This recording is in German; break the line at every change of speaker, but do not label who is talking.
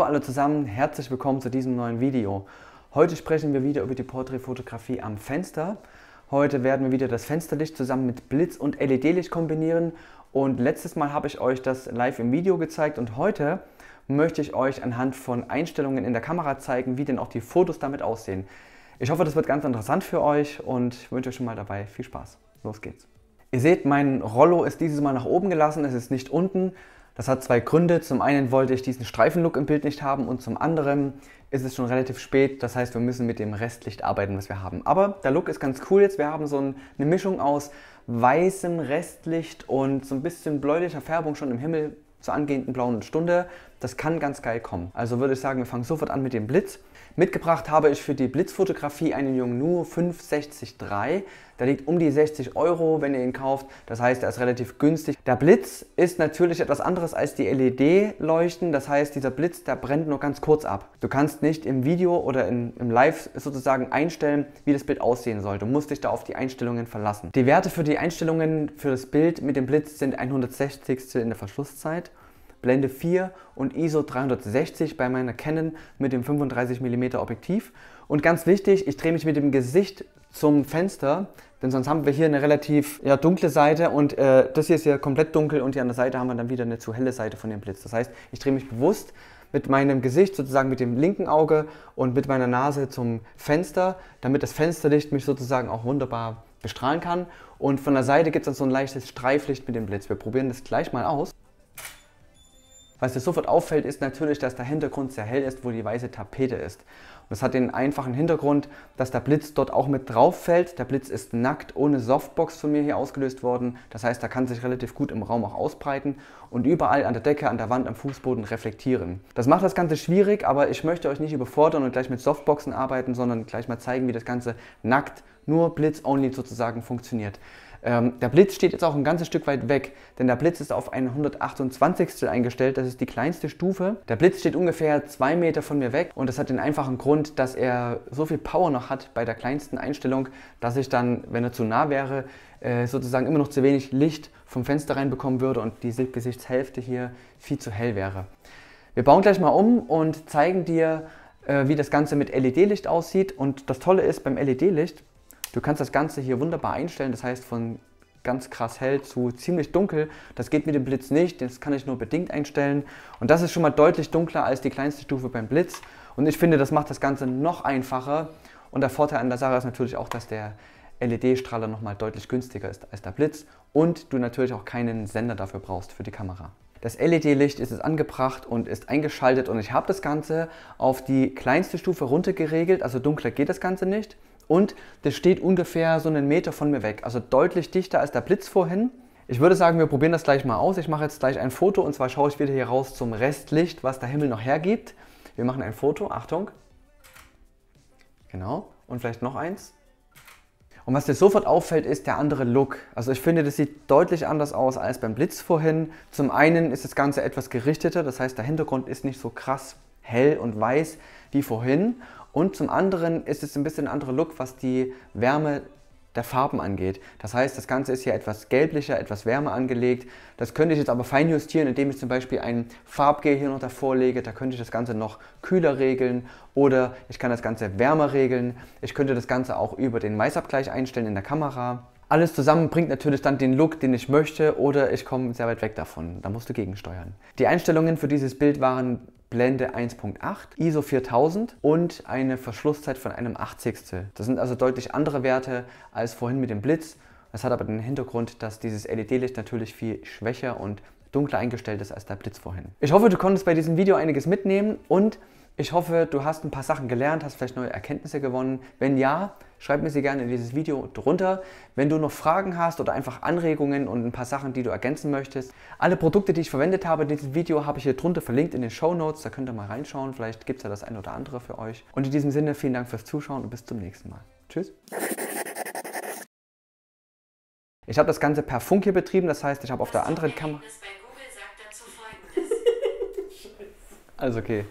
Hallo alle zusammen, herzlich willkommen zu diesem neuen Video. Heute sprechen wir wieder über die Porträtfotografie am Fenster. Heute werden wir wieder das Fensterlicht zusammen mit Blitz- und LED-Licht kombinieren. Und letztes Mal habe ich euch das live im Video gezeigt und heute möchte ich euch anhand von Einstellungen in der Kamera zeigen, wie denn auch die Fotos damit aussehen. Ich hoffe, das wird ganz interessant für euch und ich wünsche euch schon mal dabei viel Spaß. Los geht's. Ihr seht, mein Rollo ist dieses Mal nach oben gelassen, es ist nicht unten. Das hat zwei Gründe. Zum einen wollte ich diesen Streifenlook im Bild nicht haben und zum anderen ist es schon relativ spät. Das heißt, wir müssen mit dem Restlicht arbeiten, was wir haben. Aber der Look ist ganz cool jetzt. Wir haben so ein, eine Mischung aus weißem Restlicht und so ein bisschen bläulicher Färbung schon im Himmel zur angehenden blauen Stunde. Das kann ganz geil kommen. Also würde ich sagen, wir fangen sofort an mit dem Blitz. Mitgebracht habe ich für die Blitzfotografie einen Yongnuo 563. Der liegt um die 60 Euro, wenn ihr ihn kauft. Das heißt, er ist relativ günstig. Der Blitz ist natürlich etwas anderes als die LED-Leuchten. Das heißt, dieser Blitz, der brennt nur ganz kurz ab. Du kannst nicht im Video oder in, im Live sozusagen einstellen, wie das Bild aussehen soll. Du musst dich da auf die Einstellungen verlassen. Die Werte für die Einstellungen für das Bild mit dem Blitz sind 160. in der Verschlusszeit Blende 4 und ISO 360 bei meiner Canon mit dem 35mm Objektiv. Und ganz wichtig, ich drehe mich mit dem Gesicht zum Fenster, denn sonst haben wir hier eine relativ ja, dunkle Seite und äh, das hier ist ja komplett dunkel und hier an der Seite haben wir dann wieder eine zu helle Seite von dem Blitz. Das heißt, ich drehe mich bewusst mit meinem Gesicht, sozusagen mit dem linken Auge und mit meiner Nase zum Fenster, damit das Fensterlicht mich sozusagen auch wunderbar bestrahlen kann. Und von der Seite gibt es dann so ein leichtes Streiflicht mit dem Blitz. Wir probieren das gleich mal aus. Was dir sofort auffällt, ist natürlich, dass der Hintergrund sehr hell ist, wo die weiße Tapete ist. Und das hat den einfachen Hintergrund, dass der Blitz dort auch mit drauf fällt. Der Blitz ist nackt ohne Softbox von mir hier ausgelöst worden. Das heißt, er kann sich relativ gut im Raum auch ausbreiten und überall an der Decke, an der Wand, am Fußboden reflektieren. Das macht das Ganze schwierig, aber ich möchte euch nicht überfordern und gleich mit Softboxen arbeiten, sondern gleich mal zeigen, wie das Ganze nackt, nur Blitz-only sozusagen funktioniert. Ähm, der Blitz steht jetzt auch ein ganzes Stück weit weg, denn der Blitz ist auf ein 128. eingestellt. Das ist die kleinste Stufe. Der Blitz steht ungefähr zwei Meter von mir weg und das hat den einfachen Grund, dass er so viel Power noch hat bei der kleinsten Einstellung, dass ich dann, wenn er zu nah wäre, äh, sozusagen immer noch zu wenig Licht vom Fenster reinbekommen würde und diese Gesichtshälfte hier viel zu hell wäre. Wir bauen gleich mal um und zeigen dir, äh, wie das Ganze mit LED-Licht aussieht. Und das Tolle ist beim LED-Licht, Du kannst das Ganze hier wunderbar einstellen, das heißt von ganz krass hell zu ziemlich dunkel. Das geht mit dem Blitz nicht, das kann ich nur bedingt einstellen. Und das ist schon mal deutlich dunkler als die kleinste Stufe beim Blitz. Und ich finde, das macht das Ganze noch einfacher. Und der Vorteil an der Sache ist natürlich auch, dass der LED-Strahler nochmal deutlich günstiger ist als der Blitz und du natürlich auch keinen Sender dafür brauchst für die Kamera. Das LED-Licht ist jetzt angebracht und ist eingeschaltet und ich habe das Ganze auf die kleinste Stufe runter geregelt, also dunkler geht das Ganze nicht. Und das steht ungefähr so einen Meter von mir weg, also deutlich dichter als der Blitz vorhin. Ich würde sagen, wir probieren das gleich mal aus. Ich mache jetzt gleich ein Foto und zwar schaue ich wieder hier raus zum Restlicht, was der Himmel noch hergibt. Wir machen ein Foto, Achtung. Genau, und vielleicht noch eins. Und was dir sofort auffällt, ist der andere Look. Also ich finde, das sieht deutlich anders aus als beim Blitz vorhin. Zum einen ist das Ganze etwas gerichteter, das heißt der Hintergrund ist nicht so krass hell und weiß wie vorhin. Und zum anderen ist es ein bisschen ein anderer Look, was die Wärme der Farben angeht. Das heißt, das Ganze ist hier etwas gelblicher, etwas wärmer angelegt. Das könnte ich jetzt aber fein justieren, indem ich zum Beispiel ein Farbgel hier noch davor lege. Da könnte ich das Ganze noch kühler regeln oder ich kann das Ganze wärmer regeln. Ich könnte das Ganze auch über den Weißabgleich einstellen in der Kamera. Alles zusammen bringt natürlich dann den Look, den ich möchte, oder ich komme sehr weit weg davon. Da musst du gegensteuern. Die Einstellungen für dieses Bild waren Blende 1.8, ISO 4000 und eine Verschlusszeit von einem 80. Das sind also deutlich andere Werte als vorhin mit dem Blitz. Das hat aber den Hintergrund, dass dieses LED-Licht natürlich viel schwächer und dunkler eingestellt ist als der Blitz vorhin. Ich hoffe, du konntest bei diesem Video einiges mitnehmen und ich hoffe, du hast ein paar Sachen gelernt, hast vielleicht neue Erkenntnisse gewonnen. Wenn ja, schreib mir sie gerne in dieses Video drunter. Wenn du noch Fragen hast oder einfach Anregungen und ein paar Sachen, die du ergänzen möchtest. Alle Produkte, die ich verwendet habe in diesem Video, habe ich hier drunter verlinkt in den Show Notes. Da könnt ihr mal reinschauen. Vielleicht gibt es ja das ein oder andere für euch. Und in diesem Sinne, vielen Dank fürs Zuschauen und bis zum nächsten Mal. Tschüss. Ich habe das Ganze per Funk hier betrieben. Das heißt, ich habe auf der anderen Kamera... Also okay.